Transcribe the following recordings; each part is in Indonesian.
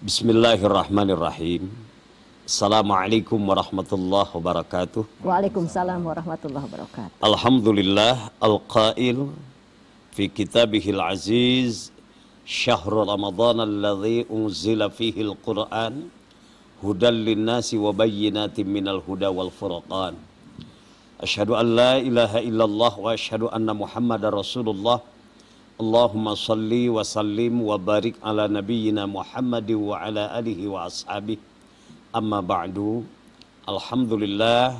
Bismillahirrahmanirrahim. Assalamualaikum warahmatullahi wabarakatuh. Waalaikumsalam warahmatullahi wabarakatuh. Alhamdulillah al-qail fi kitabihil aziz syahrul ramadhan alladhi unzila fihi al-Qur'an Hudan linnasi wa minal huda wal furqan. Ashhadu an la ilaha illallah wa ashhadu anna muhammad Rasulullah. Allahumma salli wa sallim wa barik ala nabiyyina muhammadi wa ala alihi wa ashabihi. Amma ba'du. Alhamdulillah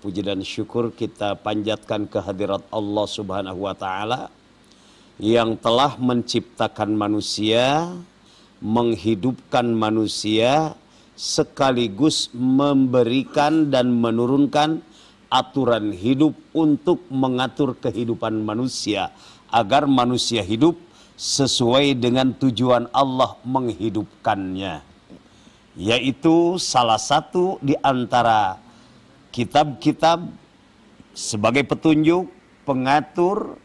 puji dan syukur kita panjatkan kehadirat Allah Subhanahu wa taala yang telah menciptakan manusia, menghidupkan manusia sekaligus memberikan dan menurunkan aturan hidup untuk mengatur kehidupan manusia agar manusia hidup sesuai dengan tujuan Allah menghidupkannya yaitu salah satu di antara kitab-kitab sebagai petunjuk pengatur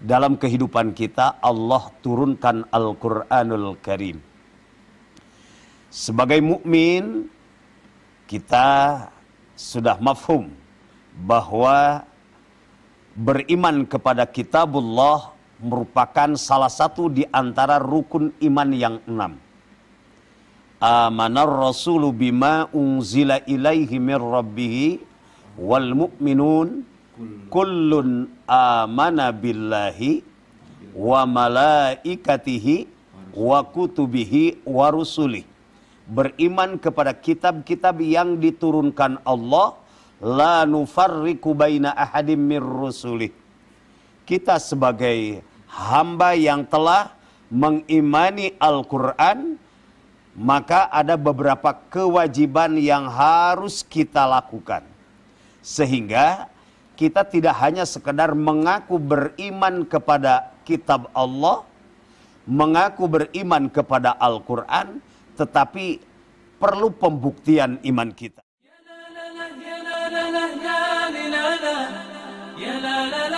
dalam kehidupan kita Allah turunkan Al-Qur'anul Karim sebagai mukmin kita sudah mafhum bahwa beriman kepada kitabullah merupakan salah satu di antara rukun iman yang enam. Amanar rasulu bima unzila ilaihi mir rabbihi wal mu'minun kullun amana billahi wa malaikatihi wa kutubihi wa rusulihi. Beriman kepada kitab-kitab yang diturunkan Allah la nufarriku baina ahadim mir rusulih. Kita sebagai hamba yang telah mengimani Al-Qur'an maka ada beberapa kewajiban yang harus kita lakukan. Sehingga kita tidak hanya sekedar mengaku beriman kepada kitab Allah, mengaku beriman kepada Al-Qur'an, tetapi perlu pembuktian iman kita.